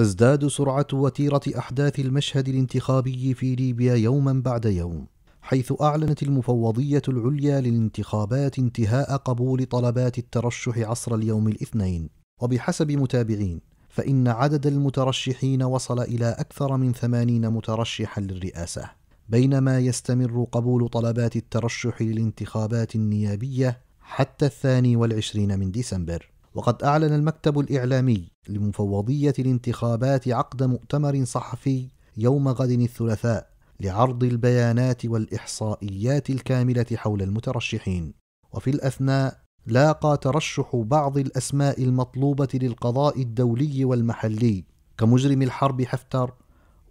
تزداد سرعة وتيرة أحداث المشهد الانتخابي في ليبيا يوما بعد يوم حيث أعلنت المفوضية العليا للانتخابات انتهاء قبول طلبات الترشح عصر اليوم الاثنين وبحسب متابعين فإن عدد المترشحين وصل إلى أكثر من ثمانين مترشحا للرئاسة بينما يستمر قبول طلبات الترشح للانتخابات النيابية حتى الثاني والعشرين من ديسمبر وقد أعلن المكتب الإعلامي لمفوضية الانتخابات عقد مؤتمر صحفي يوم غد الثلاثاء لعرض البيانات والإحصائيات الكاملة حول المترشحين، وفي الأثناء لاقى ترشح بعض الأسماء المطلوبة للقضاء الدولي والمحلي كمجرم الحرب حفتر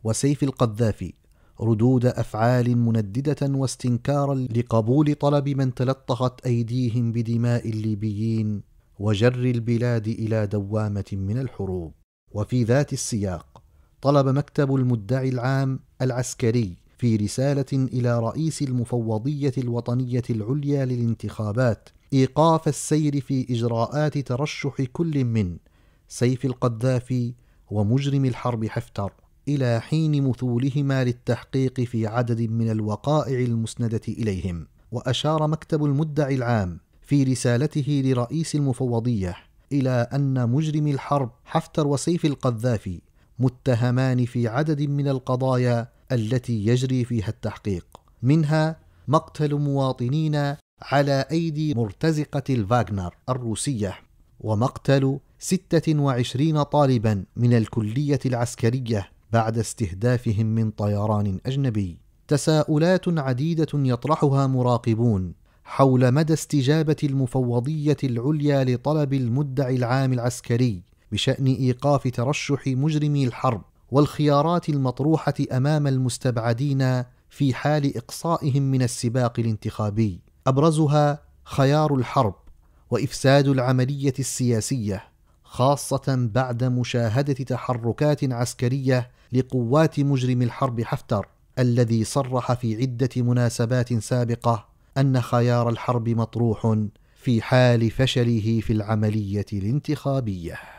وسيف القذافي ردود أفعال منددة واستنكارا لقبول طلب من تلطخت أيديهم بدماء الليبيين وجر البلاد الى دوامه من الحروب وفي ذات السياق طلب مكتب المدعي العام العسكري في رساله الى رئيس المفوضيه الوطنيه العليا للانتخابات ايقاف السير في اجراءات ترشح كل من سيف القذافي ومجرم الحرب حفتر الى حين مثولهما للتحقيق في عدد من الوقائع المسنده اليهم واشار مكتب المدعي العام في رسالته لرئيس المفوضية إلى أن مجرمي الحرب حفتر وسيف القذافي متهمان في عدد من القضايا التي يجري فيها التحقيق منها مقتل مواطنين على أيدي مرتزقة الفاغنر الروسية ومقتل 26 طالبا من الكلية العسكرية بعد استهدافهم من طيران أجنبي تساؤلات عديدة يطرحها مراقبون حول مدى استجابة المفوضية العليا لطلب المدعي العام العسكري بشأن إيقاف ترشح مجرمي الحرب والخيارات المطروحة أمام المستبعدين في حال إقصائهم من السباق الانتخابي أبرزها خيار الحرب وإفساد العملية السياسية خاصة بعد مشاهدة تحركات عسكرية لقوات مجرم الحرب حفتر الذي صرح في عدة مناسبات سابقة أن خيار الحرب مطروح في حال فشله في العملية الانتخابية